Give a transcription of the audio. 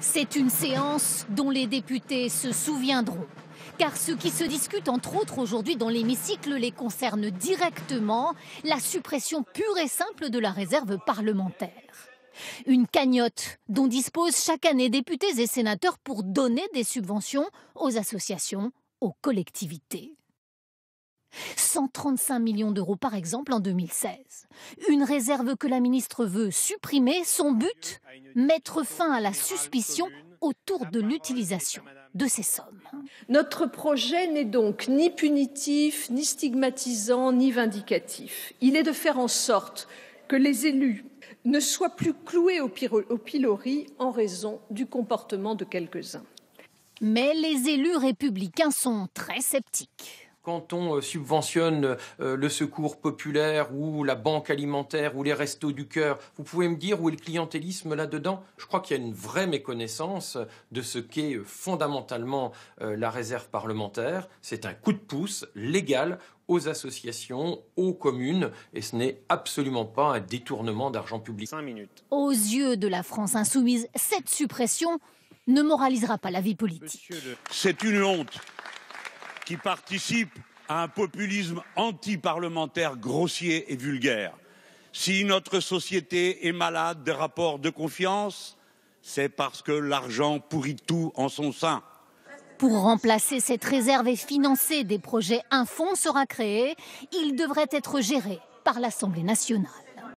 C'est une séance dont les députés se souviendront. Car ce qui se discute entre autres aujourd'hui dans l'hémicycle les concerne directement, la suppression pure et simple de la réserve parlementaire. Une cagnotte dont disposent chaque année députés et sénateurs pour donner des subventions aux associations, aux collectivités. 135 millions d'euros par exemple en 2016. Une réserve que la ministre veut supprimer. Son but Mettre fin à la suspicion autour de l'utilisation de ces sommes. Notre projet n'est donc ni punitif, ni stigmatisant, ni vindicatif. Il est de faire en sorte que les élus ne soient plus cloués au, pilori en raison du comportement de quelques-uns. Mais les élus républicains sont très sceptiques quand on euh, subventionne euh, le secours populaire ou la banque alimentaire ou les restos du cœur, vous pouvez me dire où est le clientélisme là-dedans Je crois qu'il y a une vraie méconnaissance de ce qu'est euh, fondamentalement la réserve parlementaire. C'est un coup de pouce légal aux associations, aux communes, et ce n'est absolument pas un détournement d'argent public. Cinq minutes. Aux yeux de la France insoumise, cette suppression ne moralisera pas la vie politique. C'est une honte qui participe à un populisme antiparlementaire grossier et vulgaire. Si notre société est malade des rapports de confiance, c'est parce que l'argent pourrit tout en son sein. Pour remplacer cette réserve et financer des projets, un fonds sera créé. Il devrait être géré par l'Assemblée nationale.